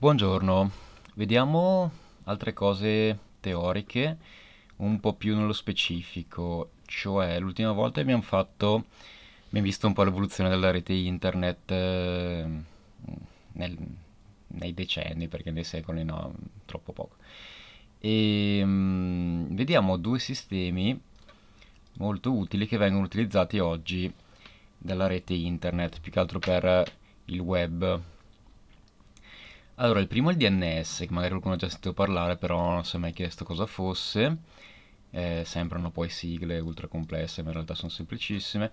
Buongiorno, vediamo altre cose teoriche un po' più nello specifico, cioè l'ultima volta abbiamo fatto, abbiamo visto un po' l'evoluzione della rete internet eh, nel, nei decenni, perché nei secoli no, troppo poco. E mh, mm, vediamo due sistemi molto utili che vengono utilizzati oggi dalla rete internet, più che altro per il web allora, il primo è il DNS, che magari qualcuno ha già sentito parlare, però non si è mai chiesto cosa fosse. Eh, sembrano poi sigle ultra complesse, ma in realtà sono semplicissime.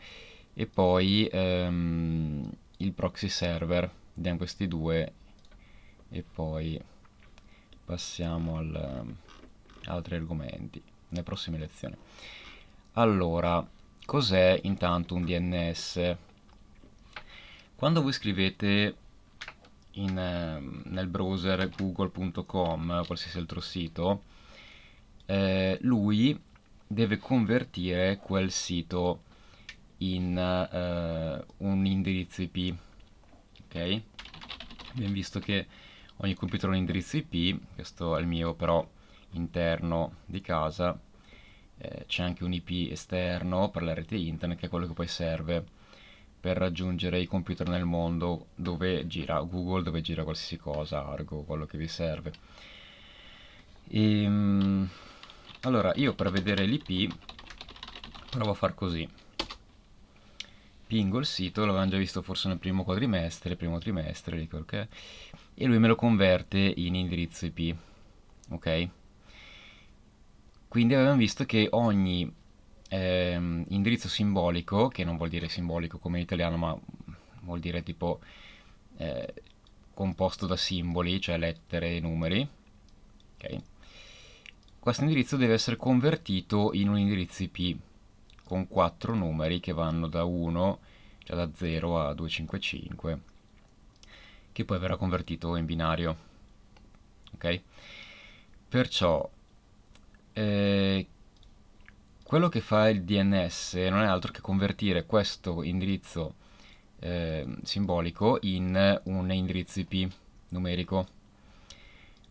E poi ehm, il proxy server, vediamo questi due, e poi passiamo ad um, ehm, altri argomenti, nelle prossime lezioni. Allora, cos'è intanto un DNS? Quando voi scrivete in, ehm, nel browser google.com o qualsiasi altro sito, eh, lui deve convertire quel sito in eh, un indirizzo IP. Ok? Abbiamo visto che ogni computer ha un indirizzo IP, questo è il mio però interno di casa, eh, c'è anche un IP esterno per la rete internet che è quello che poi serve per raggiungere i computer nel mondo dove gira Google, dove gira qualsiasi cosa, Argo, quello che vi serve. E, ehm, allora, io per vedere l'IP provo a far così. Pingo il sito, l'avevamo già visto forse nel primo quadrimestre, primo trimestre, lì quel che e lui me lo converte in indirizzo IP, ok? Quindi avevamo visto che ogni ehm, indirizzo simbolico, che non vuol dire simbolico come in italiano, ma vuol dire tipo eh, composto da simboli, cioè lettere e numeri. Ok. Questo indirizzo deve essere convertito in un indirizzo IP con 4 numeri che vanno da 1, cioè da 0 a 255, che poi verrà convertito in binario. Ok? Perciò eh, quello che fa il DNS non è altro che convertire questo indirizzo eh, simbolico in un indirizzo IP numerico.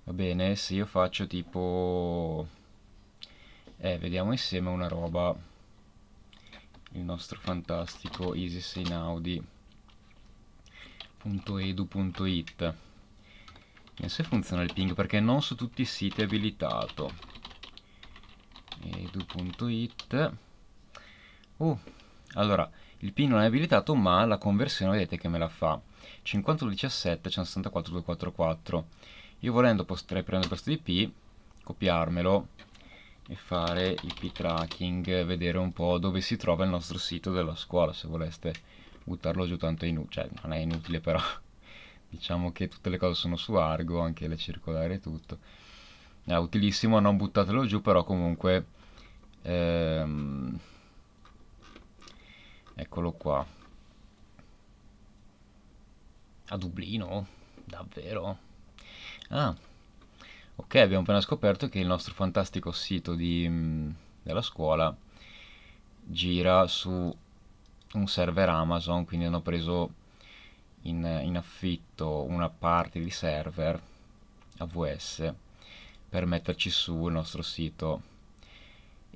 Va bene, se io faccio tipo... Eh, vediamo insieme una roba. Il nostro fantastico isisinaudi.edu.it. E se funziona il ping perché non su tutti i siti è abilitato edu.it uh, allora il pin non è abilitato ma la conversione vedete che me la fa 5117 164244 io volendo potrei prendere questo IP copiarmelo e fare IP tracking vedere un po' dove si trova il nostro sito della scuola se voleste buttarlo giù tanto è inutile cioè non è inutile però diciamo che tutte le cose sono su Argo anche le circolari e tutto è utilissimo non buttatelo giù però comunque ehm, eccolo qua a Dublino davvero ah ok abbiamo appena scoperto che il nostro fantastico sito di, mm, della scuola gira su un server Amazon quindi hanno preso in, in, affitto una parte di server AWS per metterci su il nostro sito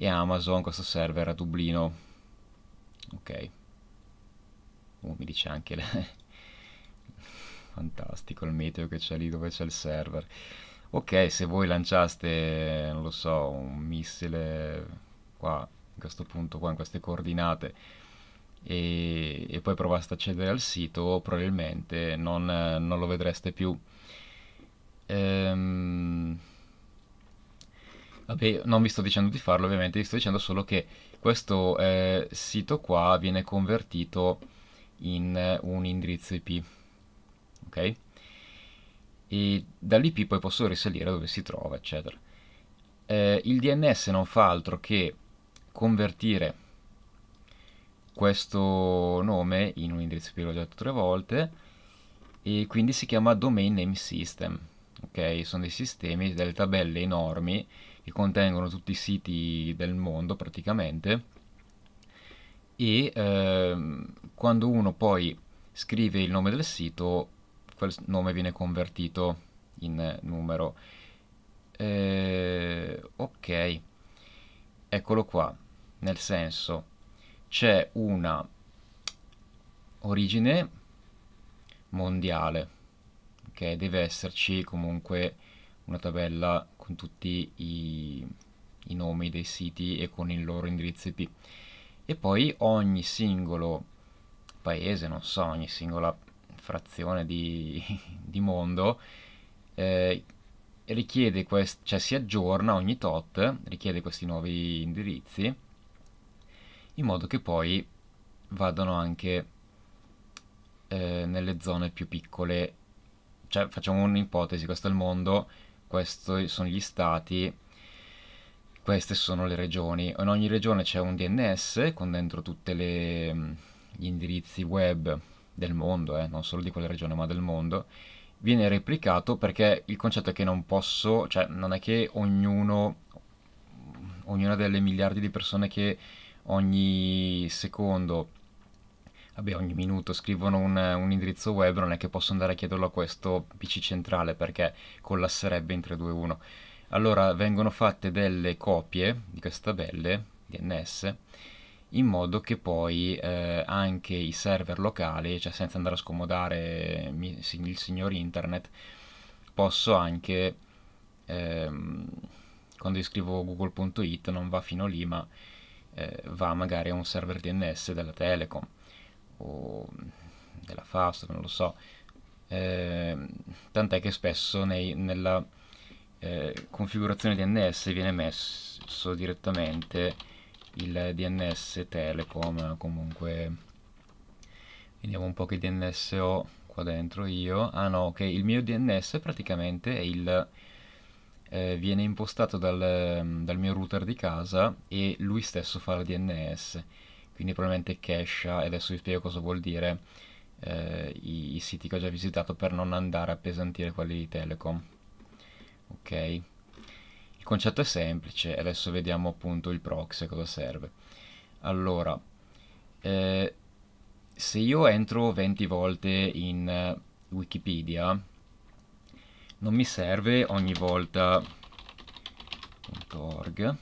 e Amazon, questo server a Dublino. Ok. Oh, mi dice anche le... Fantastico il meteo che c'è lì dove c'è il server. Ok, se voi lanciaste, non lo so, un missile qua, in questo punto qua, in queste coordinate, e, e poi provaste ad accedere al sito, probabilmente non, non lo vedreste più. Ehm... Vabbè, non vi sto dicendo di farlo ovviamente, vi sto dicendo solo che questo eh, sito qua viene convertito in eh, un indirizzo IP, ok? E dall'IP poi posso risalire dove si trova, eccetera. Eh, il DNS non fa altro che convertire questo nome in un indirizzo IP, l'ho detto tre volte, e quindi si chiama Domain Name System, ok? Sono dei sistemi, delle tabelle enormi che contengono tutti i siti del mondo praticamente e ehm, quando uno poi scrive il nome del sito quel nome viene convertito in numero eh, ok eccolo qua nel senso c'è una origine mondiale ok deve esserci comunque una tabella con tutti i, i nomi dei siti e con il loro indirizzo IP. E poi ogni singolo paese, non so, ogni singola frazione di, di mondo eh, richiede quest- cioè si aggiorna ogni tot, richiede questi nuovi indirizzi in modo che poi vadano anche eh, nelle zone più piccole. Cioè, facciamo un'ipotesi, questo è il mondo, questi sono gli stati, queste sono le regioni. In ogni regione c'è un DNS con dentro tutti mm, gli indirizzi web del mondo, eh, non solo di quella regione ma del mondo, viene replicato perché il concetto è che non posso, cioè non è che ognuno, ognuna delle miliardi di persone che ogni secondo vabbè, ogni minuto scrivono un, un, indirizzo web, non è che posso andare a chiederlo a questo PC centrale perché collasserebbe in 321. Allora vengono fatte delle copie di queste tabelle DNS in modo che poi eh, anche i server locali, cioè senza andare a scomodare il signor internet, posso anche ehm, quando scrivo google.it non va fino lì, ma eh, va magari a un server DNS della Telecom o della Fausto, non lo so, eh, tant'è che spesso nei, nella eh, configurazione DNS viene messo direttamente il DNS telecom, comunque vediamo un po' che DNS ho qua dentro io, ah no, che il mio DNS praticamente è il... Eh, viene impostato dal, dal mio router di casa e lui stesso fa la DNS quindi probabilmente cache ah, e adesso vi spiego cosa vuol dire eh, i, i, siti che ho già visitato per non andare a pesantire quelli di Telecom ok il concetto è semplice adesso vediamo appunto il proxy cosa serve allora eh, se io entro 20 volte in eh, Wikipedia non mi serve ogni volta .org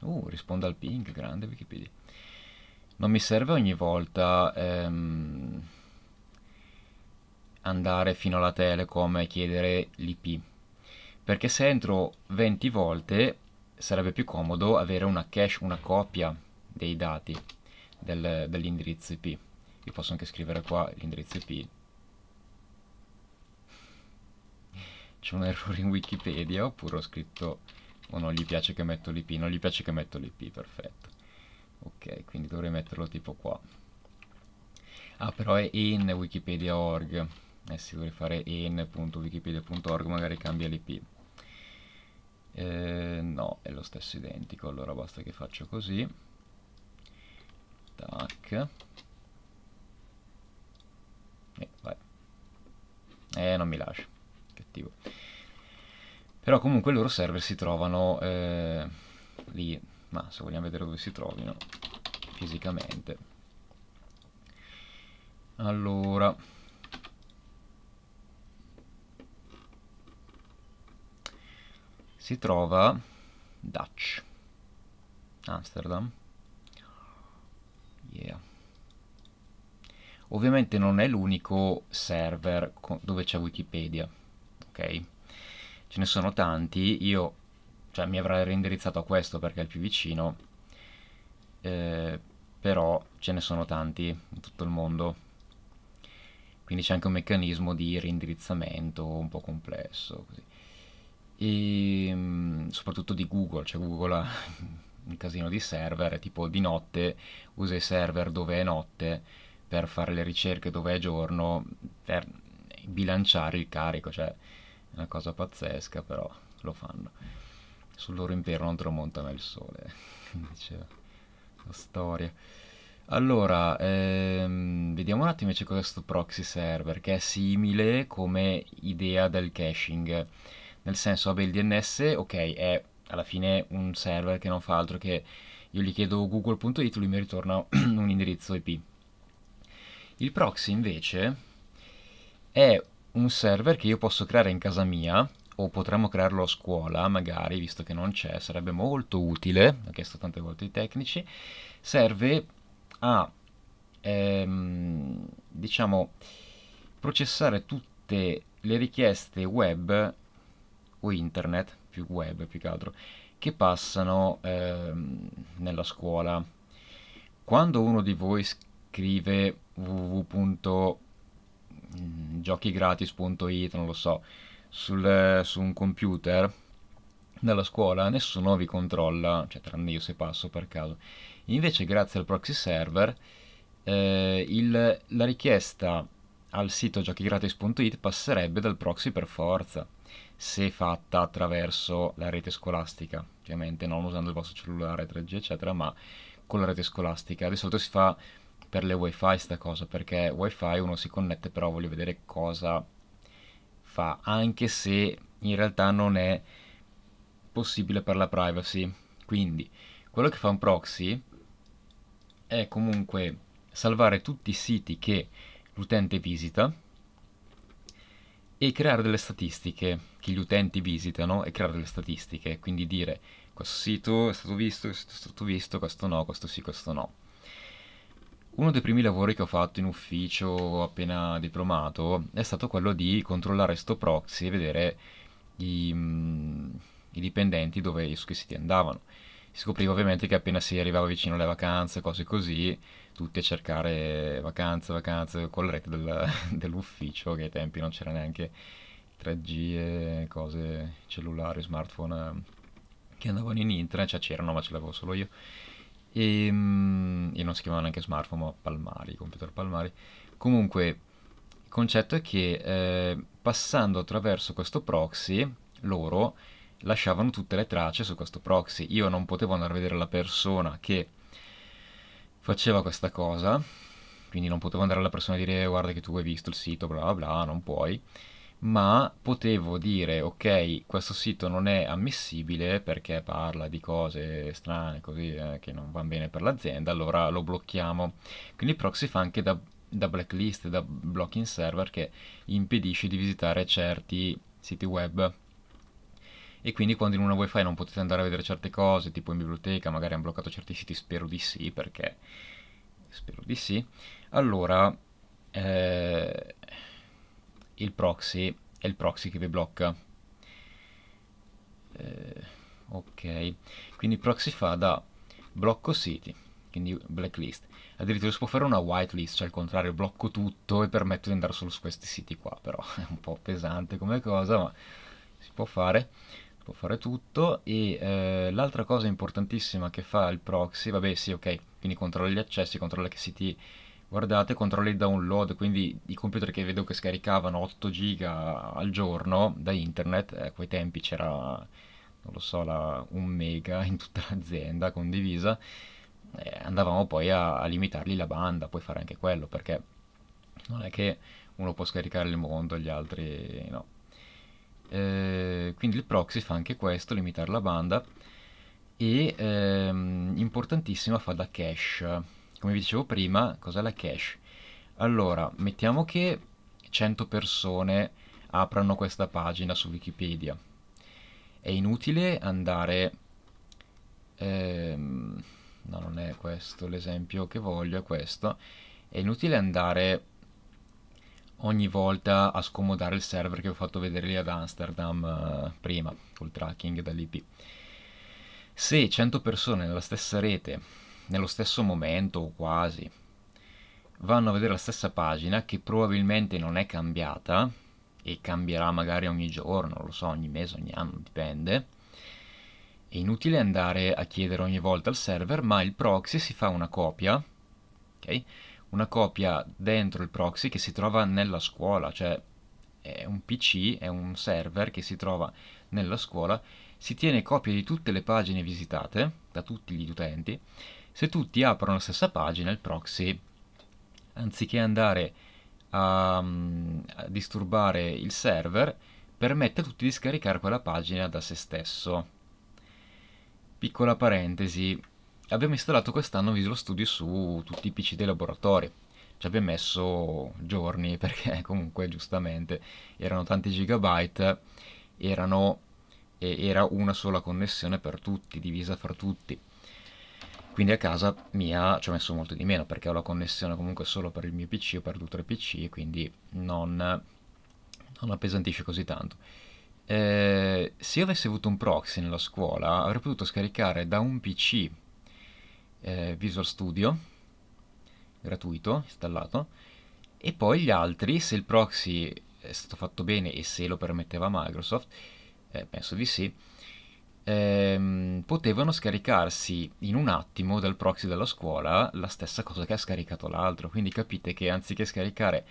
uh, risponde al ping, grande Wikipedia non mi serve ogni volta ehm, andare fino alla telecom e chiedere l'IP perché se entro 20 volte sarebbe più comodo avere una cache, una copia dei dati del, dell'indirizzo IP io posso anche scrivere qua l'indirizzo IP c'è un errore in Wikipedia oppure ho scritto o oh, non gli piace che metto l'IP non gli piace che metto l'IP perfetto ok quindi dovrei metterlo tipo qua ah però è in wikipedia.org eh sì dovrei fare in.wikipedia.org magari cambia l'ip eh, no è lo stesso identico allora basta che faccio così tac e eh, vai. eh non mi lascio cattivo però comunque i loro server si trovano eh, lì ma se vogliamo vedere dove si trovino fisicamente allora si trova Dutch Amsterdam yeah ovviamente non è l'unico server dove c'è Wikipedia, ok? Ce ne sono tanti, io cioè mi avrà reindirizzato a questo perché è il più vicino, eh, però ce ne sono tanti in tutto il mondo. Quindi c'è anche un meccanismo di reindirizzamento un po' complesso. Così. E ehm, soprattutto di Google, cioè Google ha un casino di server, tipo di notte usa i server dove è notte per fare le ricerche dove è giorno, per bilanciare il carico, cioè è una cosa pazzesca, però lo fanno sul loro impero non tramonta mai il sole, diceva la storia. Allora, ehm, vediamo un attimo invece questo proxy server, che è simile come idea del caching. Nel senso, vabbè, il DNS, ok, è alla fine un server che non fa altro che io gli chiedo google.it, lui mi ritorna un indirizzo IP. Il proxy invece è un server che io posso creare in casa mia, o potremmo crearlo a scuola, magari, visto che non c'è, sarebbe molto utile, l'ho chiesto tante volte ai tecnici, serve a, ehm, diciamo, processare tutte le richieste web o internet, più web più che altro, che passano ehm, nella scuola. Quando uno di voi scrive www.giochigratis.it, mm, non lo so, sul, su un computer dalla scuola nessuno vi controlla, cioè tranne io se passo per caso. Invece grazie al proxy server eh, il, la richiesta al sito giochigratis.it passerebbe dal proxy per forza, se fatta attraverso la rete scolastica, ovviamente non usando il vostro cellulare 3G eccetera, ma con la rete scolastica. Di solito si fa per le wifi sta cosa, perché wifi uno si connette però voglio vedere cosa fa, anche se in realtà non è possibile per la privacy. Quindi, quello che fa un proxy è comunque salvare tutti i siti che l'utente visita e creare delle statistiche che gli utenti visitano e creare delle statistiche, quindi dire questo sito è stato visto, questo è stato visto, questo no, questo sì, questo no. Uno dei primi lavori che ho fatto in ufficio appena diplomato è stato quello di controllare sto proxy e vedere i, mm, i dipendenti dove su che siti andavano. Si scopriva ovviamente che appena si arrivava vicino alle vacanze, cose così, tutti a cercare vacanze, vacanze con la rete del- dell'ufficio, che ai tempi non c'era neanche 3G e cose cellulari, smartphone eh, che andavano in internet, cioè c'erano ma ce l'avevo solo io e, mm, e non si chiamava neanche smartphone, ma palmari, computer palmari. Comunque, il concetto è che eh, passando attraverso questo proxy, loro lasciavano tutte le tracce su questo proxy. Io non potevo andare a vedere la persona che faceva questa cosa, quindi non potevo andare alla persona e dire guarda che tu hai visto il sito, bla bla, bla non puoi ma potevo dire ok questo sito non è ammissibile perché parla di cose strane così eh, che non vanno bene per l'azienda allora lo blocchiamo quindi il proxy fa anche da, da, blacklist da blocking server che impedisce di visitare certi siti web e quindi quando in una wifi non potete andare a vedere certe cose tipo in biblioteca magari hanno bloccato certi siti spero di sì perché spero di sì allora eh il proxy è il proxy che vi blocca eh, ok quindi il proxy fa da blocco siti quindi blacklist addirittura si può fare una whitelist cioè al contrario blocco tutto e permetto di andare solo su questi siti qua però è un po' pesante come cosa ma si può fare può fare tutto e eh, l'altra cosa importantissima che fa il proxy vabbè sì ok quindi controlla gli accessi controlla che siti guardate, controlli download, quindi i computer che vedo che scaricavano 8 giga al giorno da internet, eh, a quei tempi c'era, non lo so, la, un mega in tutta l'azienda condivisa, eh, andavamo poi a, a limitargli la banda, puoi fare anche quello, perché non è che uno può scaricare il mondo, gli altri no. Eh, quindi il proxy fa anche questo, limitare la banda, e ehm, importantissima fa da cache come vi dicevo prima, cos'è la cache? Allora, mettiamo che 100 persone aprano questa pagina su Wikipedia. È inutile andare... Ehm, no, non è questo l'esempio che voglio, è questo. È inutile andare ogni volta a scomodare il server che ho fatto vedere lì ad Amsterdam eh, prima, col tracking dall'IP. Se 100 persone nella stessa rete nello stesso momento o quasi, vanno a vedere la stessa pagina che probabilmente non è cambiata e cambierà magari ogni giorno, lo so, ogni mese, ogni anno, dipende. È inutile andare a chiedere ogni volta al server, ma il proxy si fa una copia, ok? Una copia dentro il proxy che si trova nella scuola, cioè è un PC, è un server che si trova nella scuola, si tiene copia di tutte le pagine visitate da tutti gli utenti se tutti aprono la stessa pagina, il proxy, anziché andare a, a disturbare il server, permette a tutti di scaricare quella pagina da se stesso. Piccola parentesi, abbiamo installato quest'anno Visual Studio su tutti i PC dei laboratori. Ci abbiamo messo giorni perché comunque giustamente erano tanti gigabyte, erano, era una sola connessione per tutti, divisa fra tutti quindi a casa mia ci ho messo molto di meno perché ho la connessione comunque solo per il mio pc o per due o tre pc quindi non, non appesantisce così tanto eh, se io avessi avuto un proxy nella scuola avrei potuto scaricare da un pc eh, Visual Studio gratuito installato e poi gli altri se il proxy è stato fatto bene e se lo permetteva Microsoft eh, penso di sì ehm, potevano scaricarsi in un attimo dal proxy della scuola la stessa cosa che ha scaricato l'altro. Quindi capite che anziché scaricare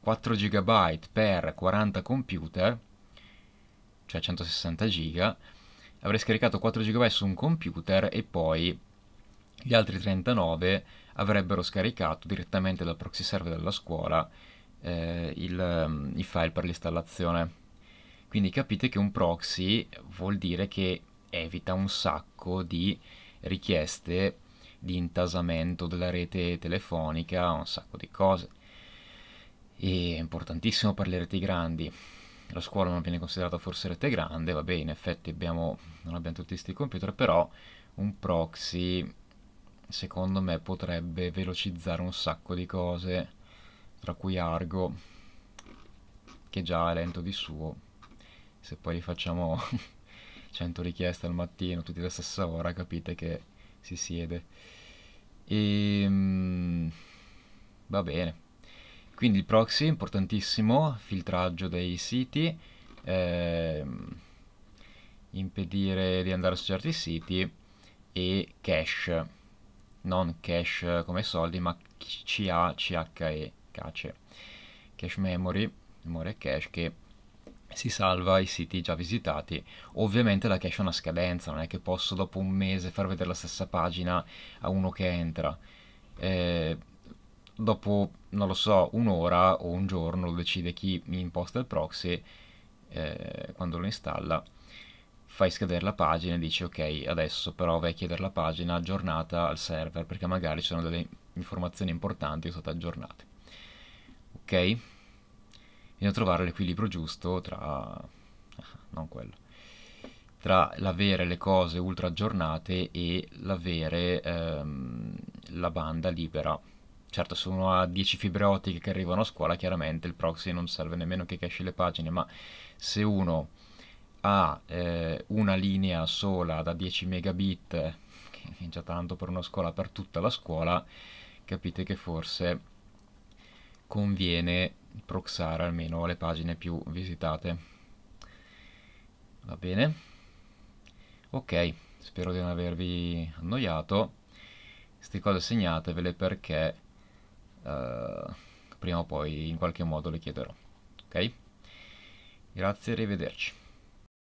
4 GB per 40 computer, cioè 160 GB, avrei scaricato 4 GB su un computer e poi gli altri 39 avrebbero scaricato direttamente dal proxy server della scuola eh, il, i file per l'installazione. Quindi capite che un proxy vuol dire che evita un sacco di richieste di intasamento della rete telefonica, un sacco di cose. E è importantissimo per le reti grandi. La scuola non viene considerata forse rete grande, vabbè, in effetti abbiamo, non abbiamo tutti questi computer, però un proxy secondo me potrebbe velocizzare un sacco di cose, tra cui Argo, che già è lento di suo, se poi facciamo 100 richieste al mattino, tutti alla stessa ora, capite che si siede. E, ehm, va bene. Quindi il proxy, è importantissimo, filtraggio dei siti, ehm, impedire di andare su certi siti e cache, non cache come soldi, ma CA, CHE, cache, cache memory, memoria cache che si salva i siti già visitati. Ovviamente la cache ha una scadenza, non è che posso dopo un mese far vedere la stessa pagina a uno che entra. Eh, dopo, non lo so, un'ora o un giorno decide chi mi imposta il proxy eh, quando lo installa. Fai scadere la pagina e dici ok, adesso però vai a chiedere la pagina aggiornata al server perché magari ci sono delle informazioni importanti che sono state aggiornate. Ok? bisogna trovare l'equilibrio giusto tra... Ah, non quello tra l'avere le cose ultra aggiornate e l'avere ehm, la banda libera. Certo, sono a 10 fibre ottiche che arrivano a scuola, chiaramente il proxy non serve nemmeno che cache le pagine, ma se uno ha eh, una linea sola da 10 megabit, eh, che è già tanto per una scuola, per tutta la scuola, capite che forse conviene proxare almeno le pagine più visitate va bene ok spero di non avervi annoiato queste cose segnatevele perché eh, prima o poi in qualche modo le chiederò ok grazie arrivederci